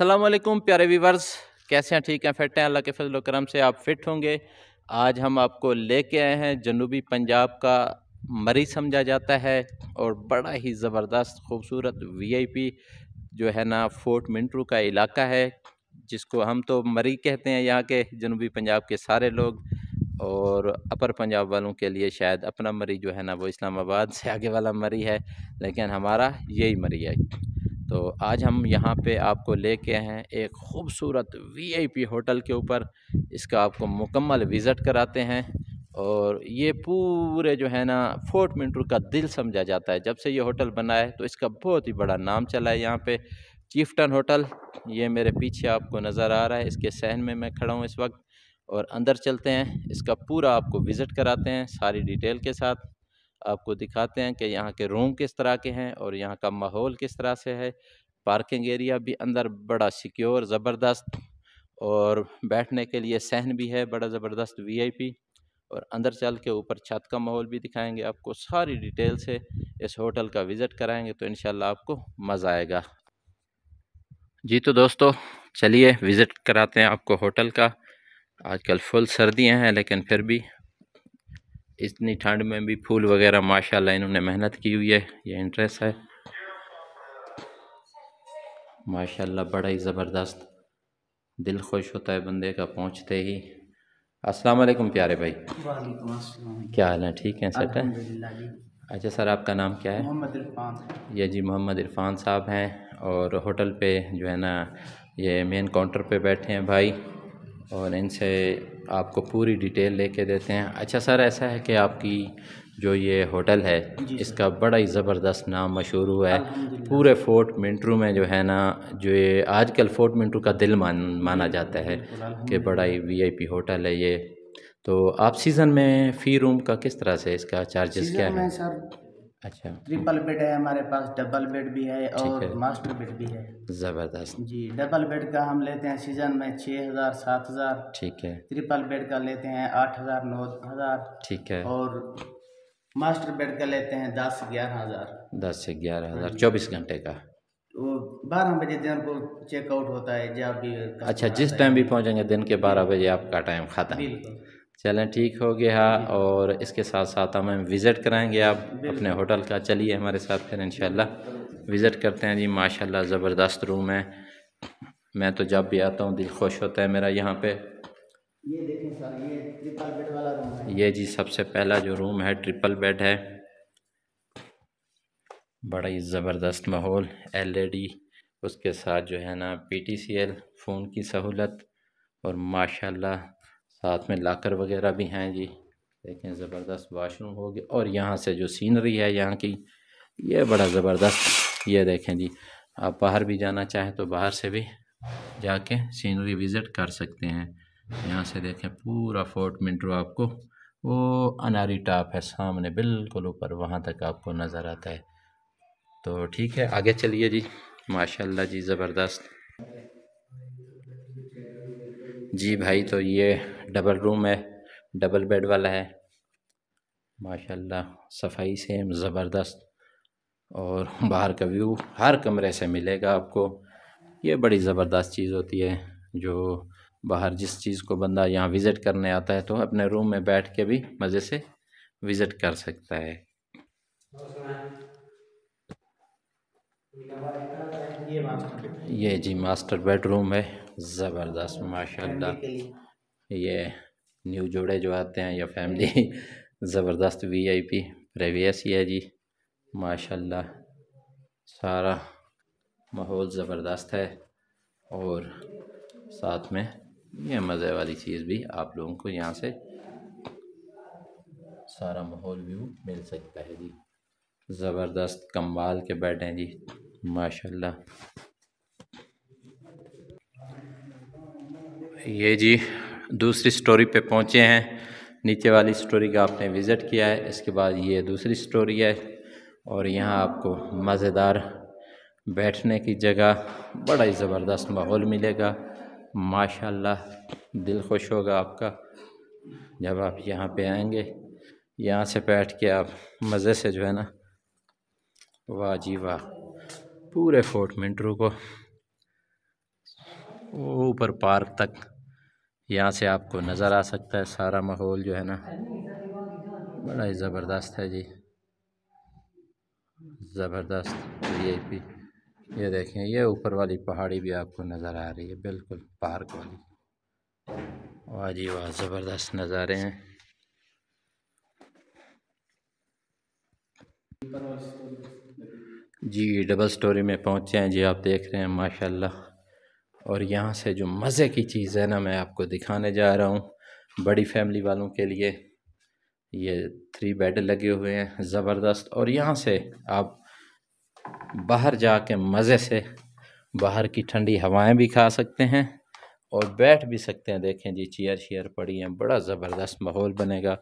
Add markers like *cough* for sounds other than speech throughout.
असलम प्यारे वीवर्स कैसे हैं ठीक हैं फिट हैं अल्लाह के फजल करम से आप फिट होंगे आज हम आपको लेके आए हैं जनूबी पंजाब का मरी समझा जाता है और बड़ा ही ज़बरदस्त खूबसूरत वीआईपी जो है ना फोर्ट मिंटरू का इलाका है जिसको हम तो मरी कहते हैं यहाँ के जनूबी पंजाब के सारे लोग और अपर पंजाब वालों के लिए शायद अपना मरी जो है ना वो इस्लामाबाद से आगे वाला मरी है लेकिन हमारा यही मरी है तो आज हम यहाँ पे आपको ले के हैं एक ख़ूबसूरत वीआईपी होटल के ऊपर इसका आपको मुकम्मल विज़िट कराते हैं और ये पूरे जो है ना फोर्ट मिंटू का दिल समझा जाता है जब से ये होटल बना है तो इसका बहुत ही बड़ा नाम चला है यहाँ पे चीफ्टन होटल ये मेरे पीछे आपको नज़र आ रहा है इसके सहन में मैं खड़ा हूँ इस वक्त और अंदर चलते हैं इसका पूरा आपको विज़िट कराते हैं सारी डिटेल के साथ आपको दिखाते हैं कि यहाँ के रूम किस तरह के हैं और यहाँ का माहौल किस तरह से है पार्किंग एरिया भी अंदर बड़ा सिक्योर ज़बरदस्त और बैठने के लिए सहन भी है बड़ा ज़बरदस्त वीआईपी और अंदर चल के ऊपर छत का माहौल भी दिखाएंगे आपको सारी डिटेल से इस होटल का विज़िट कराएंगे तो इन आपको मज़ा आएगा जी तो दोस्तों चलिए विज़िट कराते हैं आपको होटल का आजकल फुल सर्दियाँ हैं लेकिन फिर भी इतनी ठंड में भी फूल वगैरह माशाल्लाह इन्होंने मेहनत की हुई है ये इंटरेस्ट है माशाल्लाह बड़ा ही ज़बरदस्त दिल खुश होता है बंदे का पहुंचते ही अस्सलाम वालेकुम प्यारे भाई क्या हाल है ठीक है सर अच्छा सर आपका नाम क्या है मोहम्मद इरफान ये जी मोहम्मद इरफान साहब हैं और होटल पे जो है ना ये मेन काउंटर पे बैठे हैं भाई और इनसे आपको पूरी डिटेल लेके देते हैं अच्छा सर ऐसा है कि आपकी जो ये होटल है इसका बड़ा ही ज़बरदस्त नाम मशहूर हुआ है पूरे फोर्ट मिंट्रू में जो है ना जो ये आजकल फोर्ट मिंट्रू का दिल मान माना जाता है कि बड़ा ही वीआईपी होटल है ये तो आप सीज़न में फ़ी रूम का किस तरह से इसका चार्जेस क्या है सर अच्छा ट्रिपल बेड है हमारे पास डबल बेड भी है और मास्टर बेड भी है ज़बरदस्त जी डबल बेड का हम लेते हैं सीजन में छः हज़ार सात हज़ार ठीक है ट्रिपल बेड का लेते हैं आठ हज़ार नौ हज़ार ठीक है और मास्टर बेड का लेते हैं दस ग्यारह हज़ार दस से ग्यारह हज़ार हाँ चौबीस घंटे का बारह बजे दिन को चेकआउट होता है जब भी अच्छा जिस टाइम भी पहुँचेंगे दिन के बारह बजे आपका टाइम ख़त्म चलें ठीक हो गया और इसके साथ साथ हमें विज़िट कराएंगे आप अपने होटल का चलिए हमारे साथ फिर इंशाल्लाह विज़िट करते हैं जी माशाल्लाह ज़बरदस्त रूम है मैं तो जब भी आता हूँ दिल खुश होता है मेरा यहाँ पे ये जी सबसे पहला जो रूम है ट्रिपल बेड है बड़ा ही ज़बरदस्त माहौल एलईडी उसके साथ जो है ना पीटीसीएल फ़ोन की सहूलत और माशाल्लाह साथ में लाकर वगैरह भी हैं जी देखें ज़बरदस्त वाशरूम हो गया और यहाँ से जो सीनरी है यहाँ की ये बड़ा ज़बरदस्त ये देखें जी आप बाहर भी जाना चाहें तो बाहर से भी जाके सीनरी विज़िट कर सकते हैं यहाँ से देखें पूरा फोर्ट मिंट्रो आपको वो अनारी टॉप है सामने बिल्कुल ऊपर वहाँ तक आपको नज़र आता है तो ठीक है आगे चलिए जी माशा जी ज़बरदस्त जी भाई तो ये डबल रूम है डबल बेड वाला है माशाल्लाह सफाई से ज़बरदस्त और *laughs* बाहर का व्यू हर कमरे से मिलेगा आपको ये बड़ी ज़बरदस्त चीज़ होती है जो बाहर जिस चीज़ को बंदा यहाँ विज़िट करने आता है तो अपने रूम में बैठ के भी मज़े से विज़िट कर सकता है ये जी मास्टर बेडरूम है ज़बरदस्त माशाल्लाह ये न्यू जोड़े जो आते हैं या फैमिली ज़बरदस्त वीआईपी प्रेवियस ही है जी माशाल्लाह सारा माहौल ज़बरदस्त है और साथ में ये मज़े वाली चीज़ भी आप लोगों को यहाँ से सारा माहौल व्यू मिल सकता है जी ज़बरदस्त कम्बाल के बैठे हैं जी माशाल्लाह ये जी दूसरी स्टोरी पे पहुँचे हैं नीचे वाली स्टोरी का आपने विज़िट किया है इसके बाद ये दूसरी स्टोरी है और यहाँ आपको मज़ेदार बैठने की जगह बड़ा ही ज़बरदस्त माहौल मिलेगा माशाल्लाह दिल खुश होगा आपका जब आप यहाँ पे आएंगे यहाँ से बैठ के आप मज़े से जो है ना वाह जी वाह पूरे फोर्ट मिनटरों को ऊपर पार्क तक यहाँ से आपको नज़र आ सकता है सारा माहौल जो है ना बड़ा ही ज़बरदस्त है जी ज़बरदस्त ये भी ये देखें ये ऊपर वाली पहाड़ी भी आपको नज़र आ रही है बिल्कुल पार्क वाली वाह जी वाह ज़बरदस्त नज़ारे हैं जी डबल स्टोरी में पहुँचे हैं जी आप देख रहे हैं माशाल्लाह और यहाँ से जो मज़े की चीज़ है ना मैं आपको दिखाने जा रहा हूँ बड़ी फैमिली वालों के लिए ये थ्री बेड लगे हुए हैं ज़बरदस्त और यहाँ से आप बाहर जा के मज़े से बाहर की ठंडी हवाएं भी खा सकते हैं और बैठ भी सकते हैं देखें जी चेयर शेयर पड़ी हैं बड़ा ज़बरदस्त माहौल बनेगा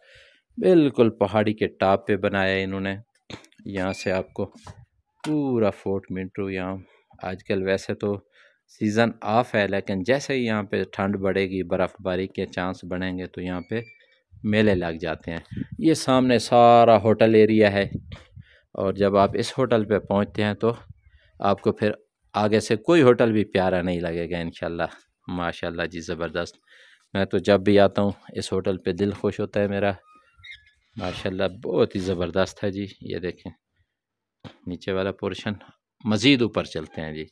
बिल्कुल पहाड़ी के टाप पे बनाया इन्होंने यहाँ से आपको पूरा फोर्ट मिंटू यहाँ आजकल वैसे तो सीज़न ऑफ है लेकिन जैसे ही यहाँ पे ठंड बढ़ेगी बर्फ़बारी के चांस बढ़ेंगे तो यहाँ पे मेले लग जाते हैं ये सामने सारा होटल एरिया है और जब आप इस होटल पे पहुँचते हैं तो आपको फिर आगे से कोई होटल भी प्यारा नहीं लगेगा इन माशाल्लाह जी ज़बरदस्त मैं तो जब भी आता हूँ इस होटल पे दिल खुश होता है मेरा माशाला बहुत ही ज़बरदस्त है जी ये देखें नीचे वाला पोर्शन मज़ीद ऊपर चलते हैं जी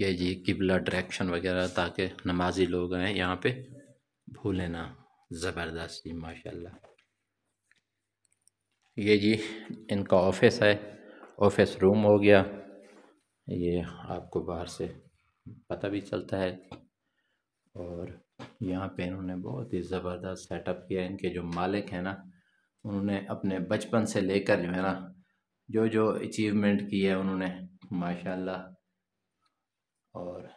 ये ये किबला डायरेक्शन वगैरह ताकि नमाजी लोग आए यहाँ पे भूलें ना ज़बरदस्त जी माशाल्लाह ये जी इनका ऑफिस है ऑफिस रूम हो गया ये आपको बाहर से पता भी चलता है और यहाँ पे इन्होंने बहुत ही ज़बरदस्त सेटअप किया इनके जो मालिक हैं ना उन्होंने अपने बचपन से लेकर जो है ना जो जो अचीवमेंट की है उन्होंने माशाल्लाह और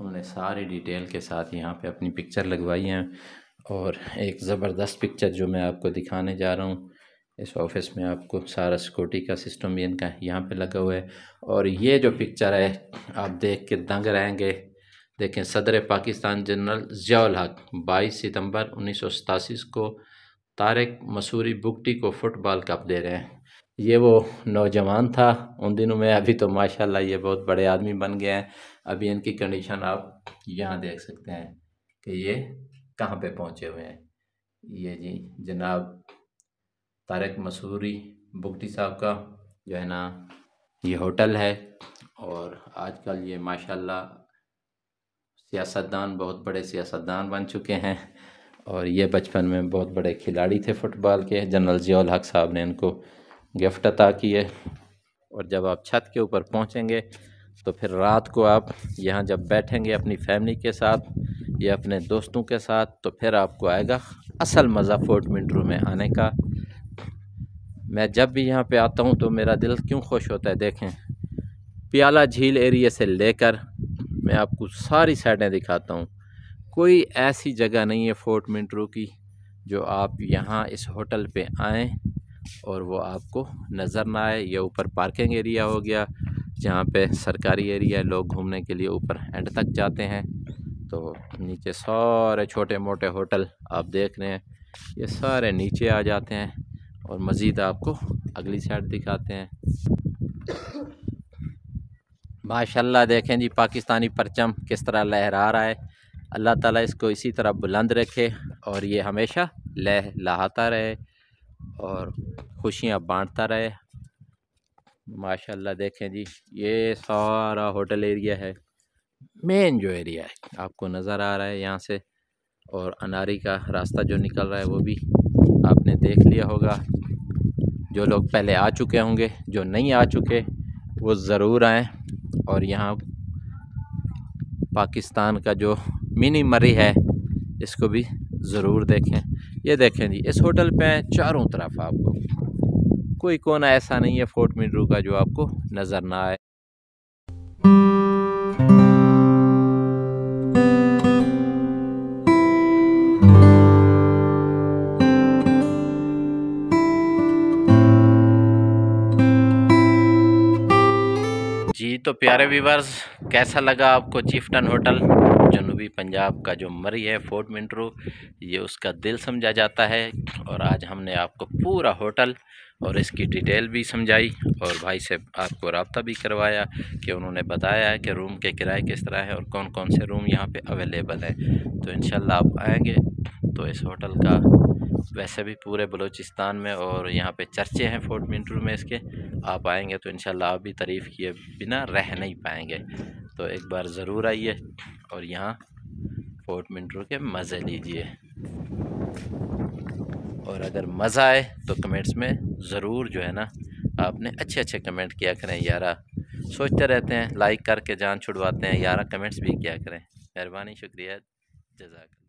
उन्होंने सारी डिटेल के साथ यहाँ पे अपनी पिक्चर लगवाई है और एक ज़बरदस्त पिक्चर जो मैं आपको दिखाने जा रहा हूँ इस ऑफिस में आपको सारा सिक्योरिटी का सिस्टम भी इनका यहाँ पे लगा हुआ है और ये जो पिक्चर है आप देख के दंग रहेंगे देखें सदर पाकिस्तान जनरल ज़ियाल हक बाईस सितम्बर उन्नीस को तारक मसूरी बुगटी को फुटबॉल कप दे रहे हैं ये वो नौजवान था उन दिनों में अभी तो माशाल्लाह ये बहुत बड़े आदमी बन गए हैं अभी इनकी कंडीशन आप यहाँ देख सकते हैं कि ये कहाँ पे पहुँचे हुए हैं ये जी जनाब तारक मसूरी बुगटी साहब का जो है ना ये होटल है और आजकल ये माशाल्लाह सियासतदान बहुत बड़े सियासतदान बन चुके हैं और ये बचपन में बहुत बड़े खिलाड़ी थे फुटबॉल के जनरल जियाल हक साहब ने इनको गिफ्ट अता किए और जब आप छत के ऊपर पहुँचेंगे तो फिर रात को आप यहाँ जब बैठेंगे अपनी फैमिली के साथ या अपने दोस्तों के साथ तो फिर आपको आएगा असल मज़ा फोर्ट मिंटरू में आने का मैं जब भी यहाँ पे आता हूँ तो मेरा दिल क्यों खुश होता है देखें प्याला झील एरिया से लेकर मैं आपको सारी साइडें दिखाता हूँ कोई ऐसी जगह नहीं है फोर्ट मिंटरू की जो आप यहाँ इस होटल पे आएँ और वो आपको नज़र ना आए ये ऊपर पार्किंग एरिया हो गया जहाँ पे सरकारी एरिया लोग घूमने के लिए ऊपर एंड तक जाते हैं तो नीचे सारे छोटे मोटे होटल आप देख रहे हैं ये सारे नीचे आ जाते हैं और मज़ीद आपको अगली साइड दिखाते हैं माशाल्लाह देखें जी पाकिस्तानी परचम किस तरह लहरा रहा है अल्लाह ताला इसको इसी तरह बुलंद रखे और ये हमेशा लहलाता रहे और खुशियाँ बांटता रहे माशाल्लाह देखें जी ये सारा होटल एरिया है मेन जो एरिया है आपको नज़र आ रहा है यहाँ से और अनारी का रास्ता जो निकल रहा है वो भी आपने देख लिया होगा जो लोग पहले आ चुके होंगे जो नहीं आ चुके वो ज़रूर आएँ और यहाँ पाकिस्तान का जो मिनी मरी है इसको भी ज़रूर देखें ये देखें जी इस होटल पे चारों तरफ आपको कोई कोना ऐसा नहीं है फोर्ट मिनरू का जो आपको नज़र ना आए जी तो प्यारे व्यूवर्स कैसा लगा आपको चिफ्टन होटल जनूबी पंजाब का जो मरी है फोर्ट मिंट्रो ये उसका दिल समझा जाता है और आज हमने आपको पूरा होटल और इसकी डिटेल भी समझाई और भाई से आपको रबता भी करवाया कि उन्होंने बताया कि रूम के किराए किस तरह है और कौन कौन से रूम यहाँ पे अवेलेबल हैं तो इन आप आएँगे तो इस होटल का वैसे भी पूरे बलूचिस्तान में और यहाँ पे चर्चे हैं फोर्ट मिंट्रो में इसके आप आएंगे तो इन आप भी तारीफ़ किए बिना रह नहीं पाएंगे तो एक बार ज़रूर आइए और यहाँ फोर्ट मिंट्रो के मज़े लीजिए और अगर मज़ा आए तो कमेंट्स में ज़रूर जो है ना आपने अच्छे अच्छे कमेंट किया करें यारा सोचते रहते हैं लाइक करके जान छुड़वाते हैं यारा कमेंट्स भी किया करें मेहरबानी शुक्रिया जजाक